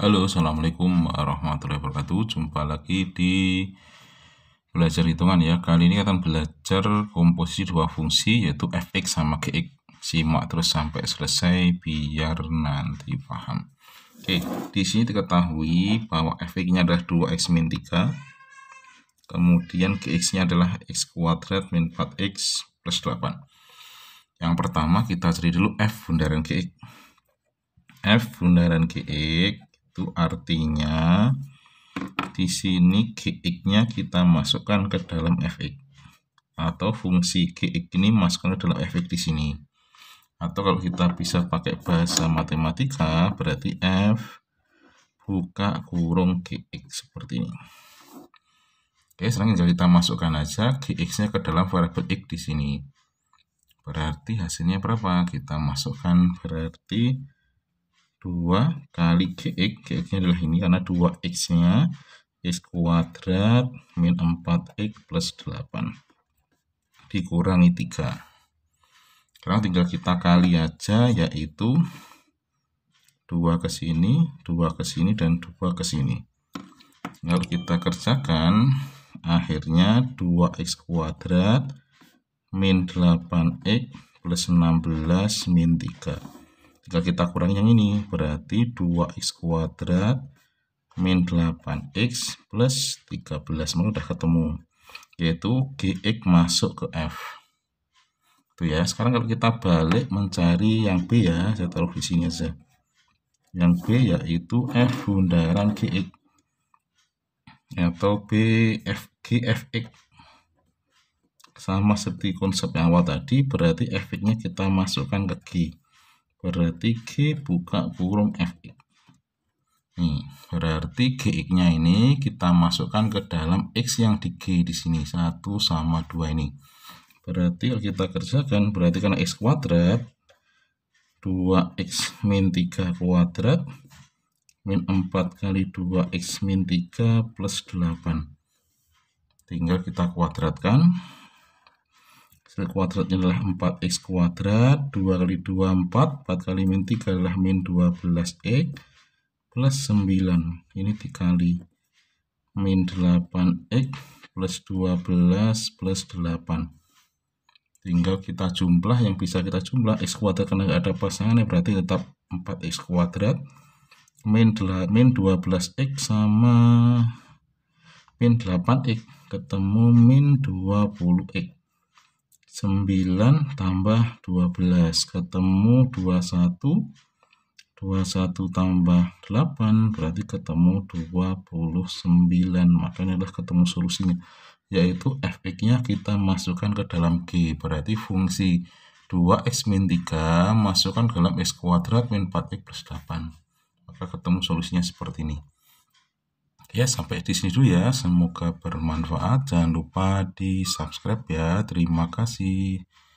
Halo, Assalamualaikum warahmatullahi wabarakatuh Jumpa lagi di belajar hitungan ya Kali ini akan belajar komposisi dua fungsi yaitu fx sama gx Simak terus sampai selesai biar nanti paham Oke, di sini diketahui bahwa fx-nya adalah 2x min 3 Kemudian gx-nya adalah x kuadrat min 4x plus 8 Yang pertama kita cari dulu f bundaran gx F bundaran GX itu artinya di sini gx-nya kita masukkan ke dalam fx atau fungsi gx ini masukkan ke dalam fx di sini atau kalau kita bisa pakai bahasa matematika berarti f buka kurung gx seperti ini oke sekarang tinggal kita masukkan aja gx-nya ke dalam variabel x di sini berarti hasilnya berapa kita masukkan berarti 2 kali GX, GX-nya adalah ini karena 2X-nya X kuadrat min 4X plus 8 dikurangi 3 sekarang tinggal kita kali aja yaitu 2 ke sini, 2 ke sini, dan 2 ke sini kalau kita kerjakan akhirnya 2X kuadrat min 8X plus 16 min 3 jika kita kurangi yang ini, berarti 2x kuadrat min 8x plus 13. Maka sudah ketemu, yaitu gx masuk ke f. Itu ya. Sekarang kalau kita balik mencari yang b ya, saya taruh di sini aja. Yang b yaitu f bundaran gx atau b f g f x sama seperti konsep yang awal tadi berarti x nya kita masukkan ke g berarti G buka kurung Fx nih berarti GX nya ini kita masukkan ke dalam X yang di G di sini 1 sama 2 ini berarti kalau kita kerjakan berarti karena X kuadrat 2X min 3 kuadrat min 4 kali 2X min 3 plus 8 tinggal kita kuadratkan Sel kuadratnya adalah 4x kuadrat, 2 kali 2 4, 4 kali min 3 adalah min 12x plus 9. Ini dikali min 8x plus 12 plus 8. Tinggal kita jumlah, yang bisa kita jumlah, x kuadrat karena tidak ada pasangannya, berarti tetap 4x kuadrat min, 8, min 12x sama min 8x ketemu min 20x 9 tambah 12 ketemu 21 21 tambah 8 berarti ketemu 29 makanya adalah ketemu solusinya yaitu fx-nya kita masukkan ke dalam G berarti fungsi 2x min 3 masukkan ke dalam x kuadrat min 4x plus 8 maka ketemu solusinya seperti ini Ya, sampai di sini dulu ya. Semoga bermanfaat. Jangan lupa di-subscribe ya. Terima kasih.